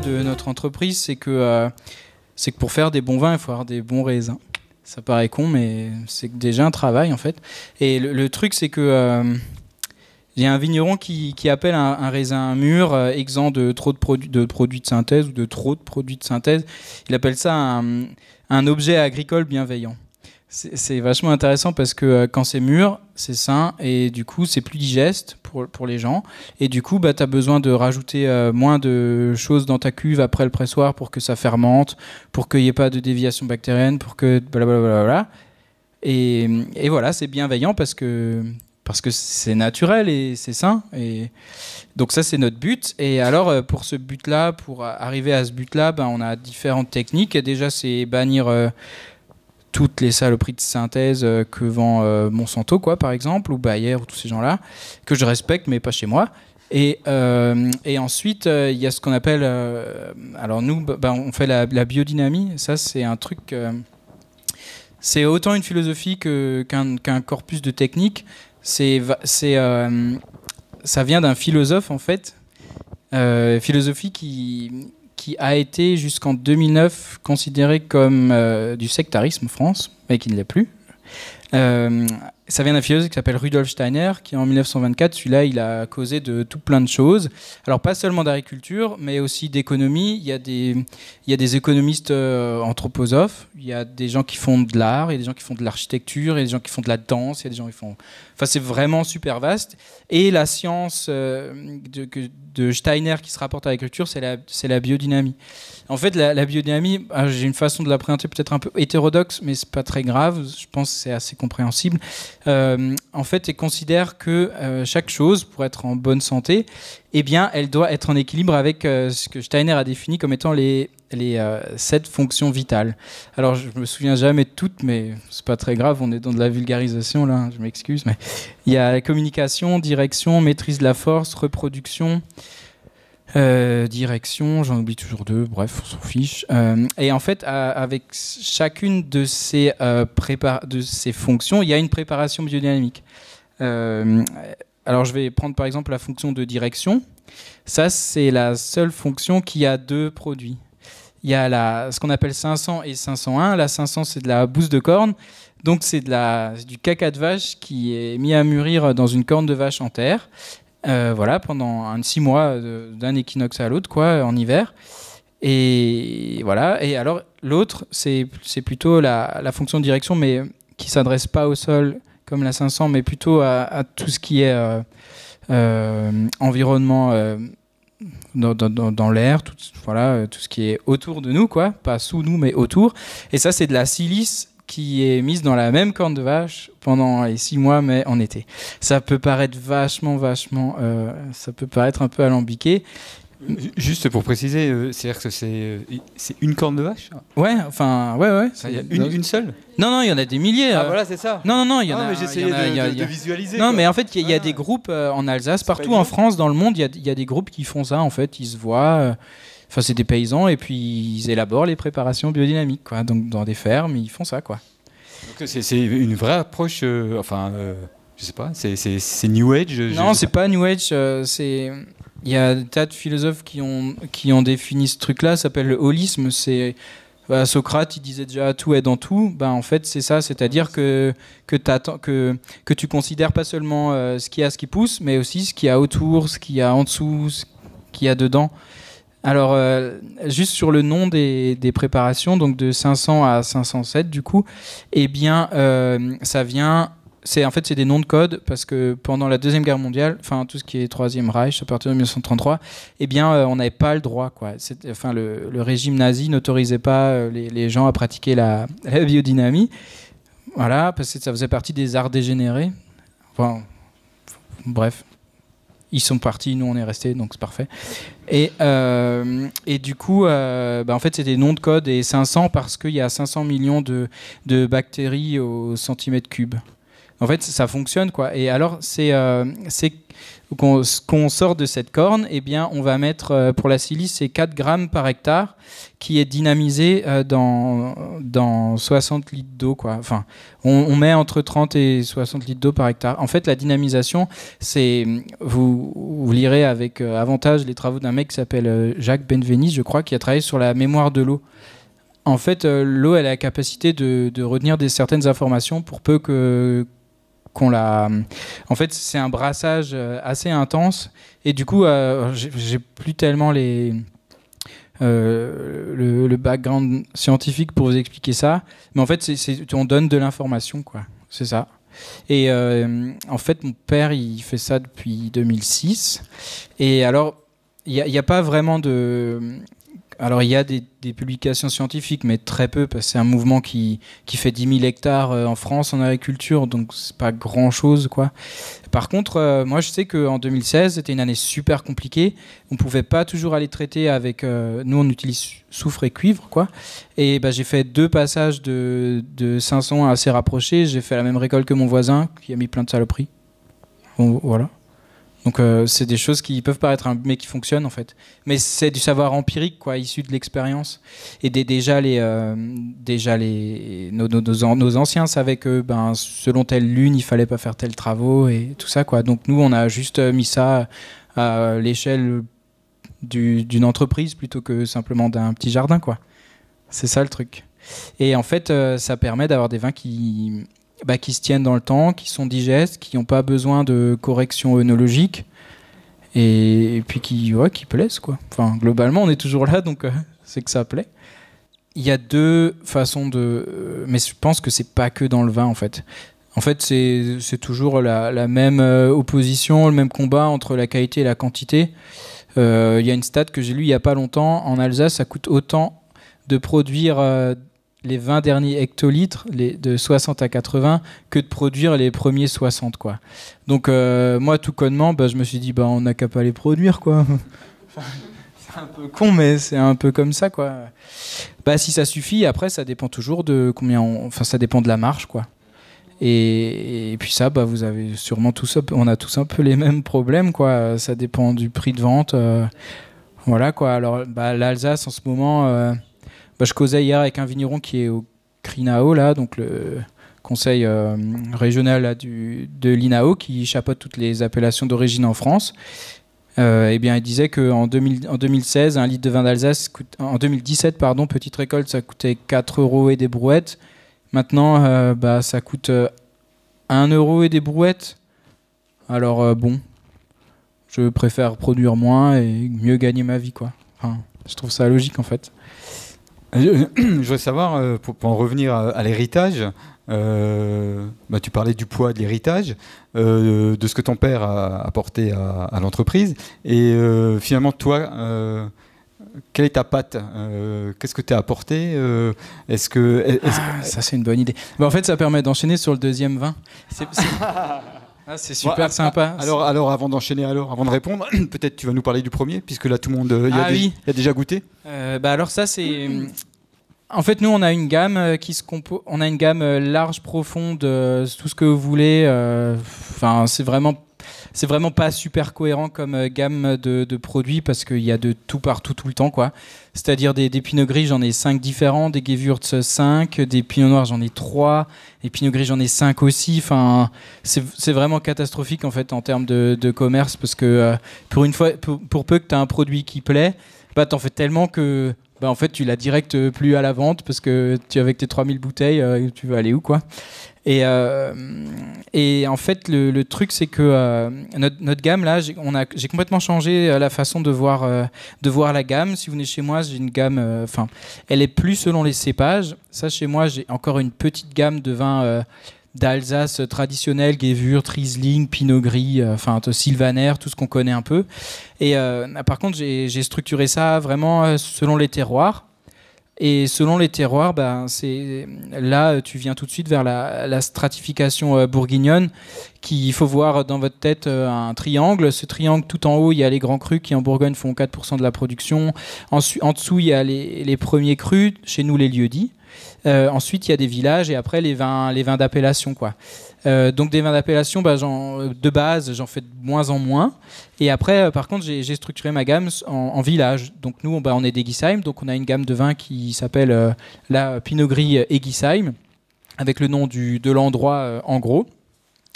de notre entreprise, c'est que, euh, que pour faire des bons vins, il faut avoir des bons raisins. Ça paraît con, mais c'est déjà un travail en fait. Et le, truc, c'est que j'ai euh, y un vigneron qui, appelle un, raisin mûr euh, exempt de trop de, de, produits de synthèse ou de trop de produits de synthèse. Il appelle ça un objet agricole bienveillant. C'est vachement intéressant parce que euh, quand c'est mûr, c'est sain et du coup c'est plus digeste pour, pour, les gens. Et du coup, bah, tu as besoin de rajouter euh, moins de choses dans ta cuve après le pressoir pour que ça fermente, pour qu'il n'y ait pas de déviation bactérienne, pour que blablabla. Et, et voilà, c'est bienveillant parce que parce que c'est naturel et c'est sain. Et donc ça, c'est notre but. Et alors, euh, pour ce but-là, pour arriver à ce but-là, ben, on a différentes techniques. Déjà, c'est bannir toutes les prix de synthèse euh, que vend euh, Monsanto, quoi, par exemple, ou Bayer, ou tous ces gens-là, que je respecte, mais pas chez moi. Et, euh, et ensuite, il y a ce qu'on appelle. alors, nous, bah, bah, on fait la, biodynamie. Ça, c'est un truc. c'est autant une philosophie qu'un corpus de techniques. C'est, ça vient d'un philosophe, en fait. philosophie qui, qui a été jusqu'en 2009 considéré comme euh, du sectarisme en France, mais qui ne l'est plus. Euh, ça vient d'un philosophe qui s'appelle Rudolf Steiner, qui en 1924, celui-là, il a causé de tout plein de choses. Alors pas seulement d'agriculture, mais aussi d'économie. Il, y a des, économistes euh, anthroposophes, il y a des gens qui font de l'art, il y a des gens qui font de l'architecture, il y a des gens qui font de la danse, il y a des gens qui font... Enfin, c'est vraiment super vaste. Et la science euh, de, Steiner qui se rapporte à l'agriculture, c'est la biodynamie. En fait, la, biodynamie, ah, j'ai une façon de la présenter peut-être un peu hétérodoxe, mais c'est pas très grave. Je pense que c'est assez compréhensible. Euh, en fait, elle considère que euh, chaque chose, pour être en bonne santé, eh bien, elle doit être en équilibre avec euh, ce que Steiner a défini comme étant les, les sept fonctions vitales. Alors, je me souviens jamais de toutes, mais c'est pas très grave, on est dans de la vulgarisation là, je m'excuse, mais il y a la communication, direction, maîtrise de la force, reproduction, euh, direction, j'en oublie toujours deux, bref, on s'en fiche. Euh, et en fait, avec chacune de ces, euh, de ces fonctions, il y a une préparation biodynamique. alors, je vais prendre par exemple la fonction de direction. Ça, c'est la seule fonction qui a deux produits. Il y a ce qu'on appelle 500 et 501. La 500, c'est de la bouse de corne. Donc c'est du caca de vache qui est mis à mûrir dans une corne de vache en terre. Euh, voilà, pendant un six mois euh, d'un équinoxe à l'autre, quoi, en hiver. Et voilà. Et alors, l'autre, c'est plutôt la, fonction de direction, mais qui s'adresse pas au sol comme la 500, mais plutôt à, tout ce qui est euh, environnement dans, l'air, tout, voilà, tout ce qui est autour de nous, quoi, pas sous nous, mais autour. Et ça, c'est de la silice qui est mise dans la même corne de vache pendant les six mois, mais en été. Ça peut paraître vachement, vachement, euh, ça peut paraître un peu alambiqué. Juste pour préciser, euh, c'est-à-dire que c'est euh, c'est une corne de vache Ouais, enfin, ouais, ouais. y a une, seule Non, non, il y en a des milliers. Ah, voilà, c'est ça Non, non, non, il y en Non, ah, mais J'essayais de, visualiser. Non, mais en fait, il y, a ah. des groupes en Alsace, partout en France, dans le monde, il y, a des groupes qui font ça, en fait. Ils se voient, Enfin, c'est des paysans et puis ils élaborent les préparations biodynamiques, quoi. Donc, dans des fermes, ils font ça, quoi. C'est une vraie approche, euh, enfin, euh, je sais pas, c'est New Age Non, c'est pas New Age, euh, c'est... Il y a un tas de philosophes qui ont, qui ont défini ce truc-là, ça s'appelle le holisme, c'est... Bah, Socrate, il disait déjà tout est dans tout. Bah, en fait, c'est ça, c'est-à-dire que que, que, que, tu considères pas seulement ce qu'il y a, ce qui pousse, mais aussi ce qu'il y a autour, ce qu'il y a en dessous, ce qu'il y a dedans. Alors, euh, juste sur le nom des, préparations, donc de 500 à 507, du coup, eh bien, euh, ça vient. C'est en fait c'est des noms de code parce que pendant la deuxième guerre mondiale, enfin tout ce qui est troisième Reich à partir de 1933, eh bien euh, on n'avait pas le droit quoi. Enfin le, régime nazi n'autorisait pas les, gens à pratiquer la, la, biodynamie, voilà parce que ça faisait partie des arts dégénérés. Enfin bref, ils sont partis, nous on est restés, donc c'est parfait. Et, euh, et du coup, euh, bah, en fait, c'est des noms de code et 500 parce qu'il y a 500 millions de, de bactéries au centimètre cube. En fait, ça fonctionne quoi. Et alors, c'est euh, qu'on sort de cette corne, eh bien, on va mettre euh, pour la silice, c'est 4 grammes par hectare qui est dynamisé euh, dans, dans 60 litres d'eau. Enfin, on, met entre 30 et 60 litres d'eau par hectare. En fait, la dynamisation, c'est. Vous, lirez avec euh, avantage les travaux d'un mec qui s'appelle Jacques Benvenis, je crois, qui a travaillé sur la mémoire de l'eau. En fait, l'eau, elle a la capacité de, de retenir des, certaines informations pour peu que qu'on l'a. En fait, c'est un brassage euh, assez intense. Et du coup, euh, je j'ai plus tellement les. Euh, le, background scientifique pour vous expliquer ça, mais en fait, on donne de l'information, quoi. C'est ça. Et en fait, mon père, il fait ça depuis 2006. Et alors, il n'y a, pas vraiment de, alors il y a des, publications scientifiques, mais très peu, parce que c'est un mouvement qui, fait 10 000 hectares euh, en France en agriculture, donc c'est pas grand-chose. quoi. Par contre, euh, moi je sais qu'en 2016, c'était une année super compliquée. On pouvait pas toujours aller traiter avec... Euh, nous, on utilise soufre et cuivre, quoi. Et bah, j'ai fait deux passages de, de 500 assez rapprochés. J'ai fait la même récolte que mon voisin, qui a mis plein de saloperies. Bon, voilà. Donc euh, c'est des choses qui peuvent paraître mais qui fonctionnent en fait. Mais c'est du savoir empirique quoi, issu de l'expérience. Et déjà les euh, déjà les nos, anciens savaient que ben selon telle lune il fallait pas faire tels travaux et tout ça quoi. Donc nous on a juste euh, mis ça à l'échelle d'une entreprise plutôt que simplement d'un petit jardin quoi. C'est ça le truc. Et en fait ça permet d'avoir des vins qui bah, qui se tiennent dans le temps, qui sont digestes, qui n'ont pas besoin de correction œnologique, et, puis qui, ouais, qui plaisent. Quoi. Enfin, globalement, on est toujours là, donc euh, c'est que ça plaît. Il y a deux façons de... Euh, mais je pense que c'est pas que dans le vin, en fait. En fait, c'est toujours la, la, même euh, opposition, le même combat entre la qualité et la quantité. Il y a une stat que j'ai lue il n'y a pas longtemps. En Alsace, ça coûte autant de produire les 20 derniers hectolitres, les, de 60 à 80, que de produire les premiers 60. Quoi. Donc euh, moi, tout connement, bah, je me suis dit, bah, on n'a qu'à pas les produire. quoi. c'est un peu con, mais c'est un peu comme ça. quoi. Bah, si ça suffit, après, ça dépend toujours de combien... Enfin, ça dépend de la marge. quoi. Et, puis ça, bah, vous avez sûrement tous, on a tous un peu les mêmes problèmes, quoi. Ça dépend du prix de vente, euh, voilà, quoi. Alors, bah, l'Alsace en ce moment, euh, bah, je causais hier avec un vigneron qui est au CRINAO, là, donc le conseil euh, régional du, de l'INAO, qui chapeaute toutes les appellations d'origine en France. Euh, eh bien, il disait qu'en en, 2016, un litre de vin d'Alsace, en 2017, pardon, petite récolte, ça coûtait 4 euros et des brouettes. Maintenant, euh, bah, ça coûte 1 euro et des brouettes. Alors, bon, je préfère produire moins et mieux gagner ma vie, quoi. je trouve ça logique, en fait. Je, voudrais savoir, euh, pour, en revenir à, l'héritage, euh, bah, tu parlais du poids de l'héritage, euh, de ce que ton père a apporté à, l'entreprise. Et finalement, toi, quelle est ta patte Qu'est-ce que tu as apporté Est-ce que. Ah, ça, c'est une bonne idée. Bah, en fait, ça permet d'enchaîner sur le deuxième vin. C'est. Ah, c'est super ah, sympa. Ah, alors, alors avant d'enchaîner, alors avant de répondre, peut-être tu vas nous parler du premier, puisque là tout le monde euh, y, a, déjà goûté. Euh, bah alors ça c'est. Euh, en fait, nous, on a une gamme qui se compose. on a une gamme large, profonde, tout ce que vous voulez. Enfin, c'est vraiment c'est vraiment pas super cohérent comme euh, gamme de, produits parce qu'il y a de tout partout tout le temps quoi. C'est-à-dire des, des gris, j'en ai 5 différents, des Gewürz 5, des pinots noirs, j'en ai 3, des pinots gris, j'en ai 5 aussi. Enfin, c'est vraiment catastrophique en fait en termes de, commerce parce que euh, pour une fois, pour, peu que tu as un produit qui plaît, bah en fais tellement que bah en fait tu l'as direct euh, plus à la vente parce que tu avec tes 3000 bouteilles, tu veux aller où quoi et, euh, et en fait, le, truc, c'est que euh, notre, gamme, là, j'ai complètement changé euh, la façon de voir, de voir la gamme. Si vous venez chez moi, j'ai une gamme, enfin, elle est plus selon les cépages. Ça, chez moi, j'ai encore une petite gamme de vins d'Alsace traditionnels, Gévure, Triesling, Pinot Gris, enfin Sylvaner, tout ce qu'on connaît un peu. Et par contre, j'ai structuré ça vraiment selon les terroirs. Et selon les terroirs, ben, c'est là, euh, tu viens tout de suite vers la, stratification euh, bourguignonne, qu'il faut voir dans votre tête euh, un triangle. Ce triangle, tout en haut, il y a les grands crus qui en Bourgogne font 4% de la production. En, en, dessous, il y a les, premiers crus, chez nous les lieux-dits. ensuite, il y a des villages et après les vins, les vins d'appellation, quoi. Euh, donc des vins d'appellation, bah, euh, de base, j'en fais de moins en moins. Et après, euh, par contre, j'ai structuré ma gamme en, village. Donc nous, bah, on, est d'Egisheim, donc on a une gamme de vins qui s'appelle la Pinot Gris Egisheim, avec le nom de l'endroit en gros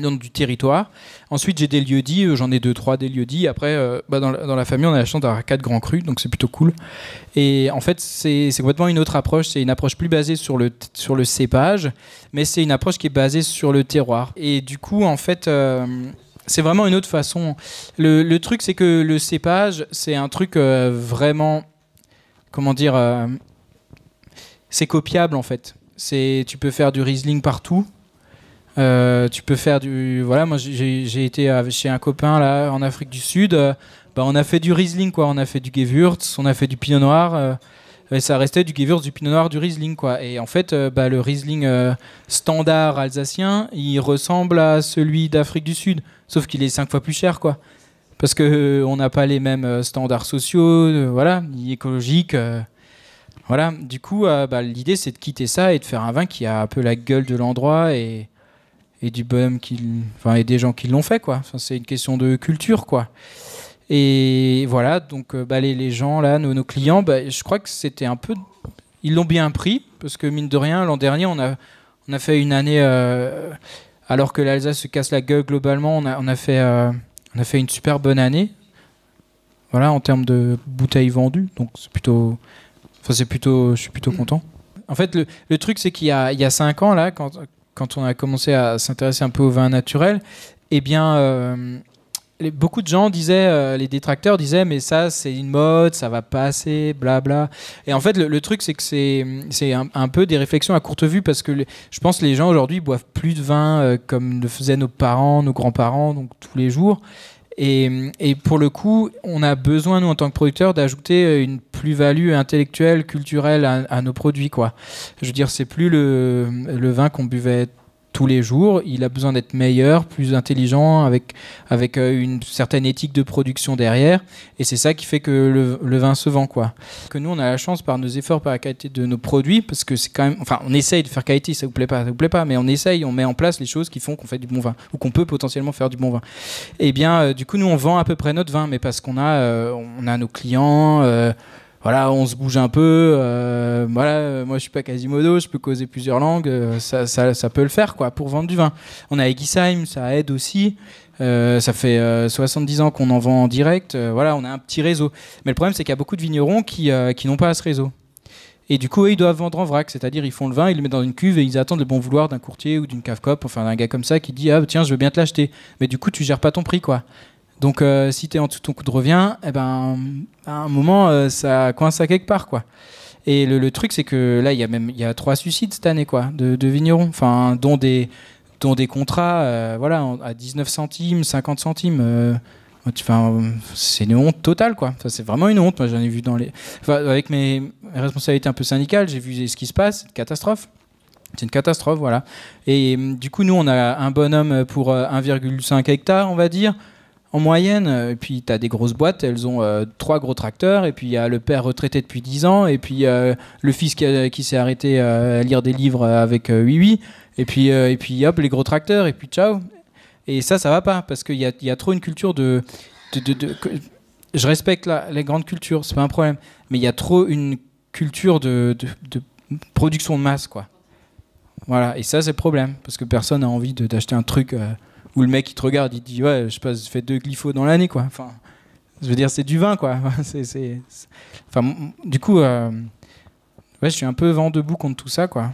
donc du territoire. Ensuite, j'ai des lieux dits, euh, j'en ai deux, trois des lieux dits. Après, euh, bah, dans, la, famille, on a la chance d'avoir quatre grands crus, donc c'est plutôt cool. Et en fait, c'est complètement une autre approche. C'est une approche plus basée sur le, sur le cépage, mais c'est une approche qui est basée sur le terroir. Et du coup, en fait. Euh, c'est vraiment une autre façon. Le, le truc, c'est que le cépage, c'est un truc vraiment, comment dire, c'est copiable en fait. C'est, tu peux faire du Riesling partout, euh, tu peux faire du. Voilà, moi j'ai été chez un copain là en Afrique du Sud. Euh, bah, on a fait du Riesling, quoi. On a fait du Gewürz, on a fait du Pinot Noir. Euh, et ça restait du Gewürz, du Pinot Noir, du Riesling, quoi. Et en fait, bah, le Riesling standard alsacien, il ressemble à celui d'Afrique du Sud, sauf qu'il est cinq fois plus cher, quoi. Parce que on n'a pas les mêmes standards sociaux, voilà, ni écologiques. voilà, du coup, bah, l'idée c'est de quitter ça et de faire un vin qui a un peu la gueule de l'endroit et, et du des gens qui l'ont fait, quoi. c'est une question de culture, quoi. Et voilà, donc euh, bah, les, gens là, nos, clients, bah, je crois que c'était un peu, ils l'ont bien pris parce que mine de rien, l'an dernier, on a, on a fait une année euh, alors que l'Alsace se casse la gueule globalement, on a, on a fait, euh, on a fait une super bonne année. Voilà, en termes de bouteilles vendues, donc c'est plutôt, enfin c'est plutôt, je suis plutôt content. En fait, le, le truc c'est qu'il y a, il y a cinq ans là, quand quand on a commencé à s'intéresser un peu au vin naturel, eh bien, euh, beaucoup de gens disaient, euh, les détracteurs disaient, mais ça, c'est une mode, ça va passer, blabla. Et en fait, le, truc, c'est que c'est un, peu des réflexions à courte vue parce que je pense que les gens aujourd'hui boivent plus de vin euh, comme le faisaient nos parents, nos grands-parents, donc tous les jours. Et, pour le coup, on a besoin, nous, en tant que producteurs, d'ajouter euh, une plus-value intellectuelle, culturelle à, nos produits. Quoi. Je veux dire, c'est plus le vin qu'on buvait tous les jours. Il a besoin d'être meilleur, plus intelligent, avec, avec euh, une certaine éthique de production derrière. Et c'est ça qui fait que le, vin se vend. Quoi. Que nous, on a la chance par nos efforts, par la qualité de nos produits, parce que c'est quand même. Enfin, on essaye de faire qualité, ça vous plaît pas, ça vous plaît pas, mais on essaye, on met en place les choses qui font qu'on fait du bon vin, ou qu'on peut potentiellement faire du bon vin. Et eh bien, euh, du coup, nous, on vend à peu près notre vin, mais parce qu'on a, euh, on a nos clients voilà, on se bouge un peu. Euh, voilà, euh, moi je suis pas Quasimodo, je peux causer plusieurs langues, euh, ça, peut le faire quoi pour vendre du vin. On a Egisheim, ça aide aussi. ça fait 70 ans qu'on en vend en direct. voilà, on a un petit réseau. Mais le problème c'est qu'il y a beaucoup de vignerons qui, n'ont pas ce réseau. Et du coup, ils doivent vendre en vrac, c'est-à-dire ils font le vin, ils le mettent dans une cuve et ils attendent le bon vouloir d'un courtier ou d'une cave cop, enfin d'un gars comme ça qui dit ah tiens je veux bien te l'acheter, mais du coup tu gères pas ton prix quoi. Donc euh, si tu es en tout ton coup de revient, eh ben, à un moment, euh, ça coince à quelque part. quoi. Et le, truc, c'est que là, il y a même y a trois suicides cette année quoi, de, vignerons, enfin, dont des, dont des contrats euh, voilà, à 19 centimes, 50 centimes. Enfin, c'est une honte totale, quoi. Ça c'est vraiment une honte. Moi, j'en ai vu dans les. avec mes responsabilités un peu syndicales, j'ai vu ce qui se passe. C'est une catastrophe. C'est une catastrophe, voilà. Et du coup, nous, on a un bonhomme pour 1,5 hectare, on va dire en moyenne. Euh, et puis, tu as des grosses boîtes, elles ont euh, trois gros tracteurs. Et puis, il y a le père retraité depuis 10 ans. Et puis, euh, le fils qui, s'est arrêté à lire des livres avec oui, oui. Et puis, et puis, hop, les gros tracteurs. Et puis, ciao. Et ça, ça va pas. Parce qu'il y a, y a trop une culture de. je respecte la- les grandes cultures, c'est pas un problème. Mais il y a trop une culture de, de- production de masse, quoi. Voilà. Et ça, c'est le problème. Parce que personne n'a envie de- d'acheter un truc où le mec il te regarde, il dit ouais, je passe, pas, fais deux glyphos dans l'année quoi. Enfin, je veux dire, c'est du vin quoi. c'est, Enfin, du coup, euh, ouais, je suis un peu vent debout contre tout ça quoi.